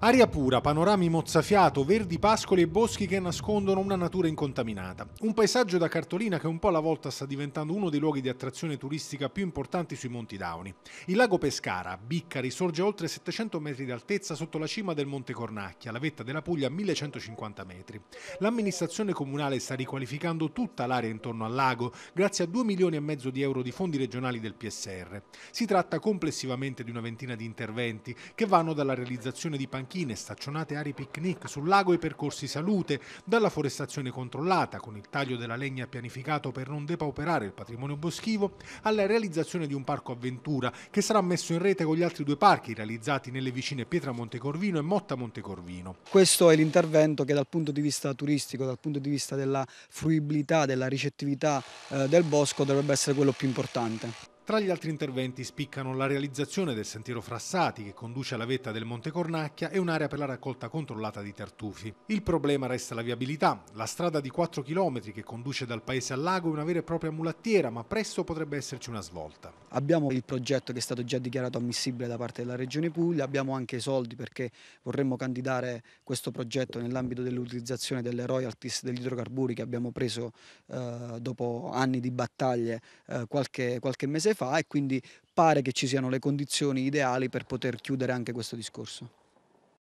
Aria pura, panorami mozzafiato, verdi pascoli e boschi che nascondono una natura incontaminata. Un paesaggio da cartolina che un po' alla volta sta diventando uno dei luoghi di attrazione turistica più importanti sui Monti Dauni. Il lago Pescara, Biccari, sorge a oltre 700 metri di altezza sotto la cima del Monte Cornacchia, la vetta della Puglia a 1150 metri. L'amministrazione comunale sta riqualificando tutta l'area intorno al lago grazie a 2 milioni e mezzo di euro di fondi regionali del PSR. Si tratta complessivamente di una ventina di interventi che vanno dalla realizzazione di panchine panchine, staccionate aree picnic sul lago e percorsi salute, dalla forestazione controllata con il taglio della legna pianificato per non depauperare il patrimonio boschivo, alla realizzazione di un parco avventura che sarà messo in rete con gli altri due parchi realizzati nelle vicine Pietra Montecorvino e Motta Montecorvino. Questo è l'intervento che dal punto di vista turistico, dal punto di vista della fruibilità, della ricettività eh, del bosco dovrebbe essere quello più importante. Tra gli altri interventi spiccano la realizzazione del sentiero Frassati che conduce alla vetta del Monte Cornacchia e un'area per la raccolta controllata di tartufi. Il problema resta la viabilità. La strada di 4 km che conduce dal paese al lago è una vera e propria mulattiera, ma presto potrebbe esserci una svolta. Abbiamo il progetto che è stato già dichiarato ammissibile da parte della Regione Puglia, abbiamo anche i soldi perché vorremmo candidare questo progetto nell'ambito dell'utilizzazione delle royalties degli idrocarburi che abbiamo preso eh, dopo anni di battaglie eh, qualche, qualche mese fa fa e quindi pare che ci siano le condizioni ideali per poter chiudere anche questo discorso.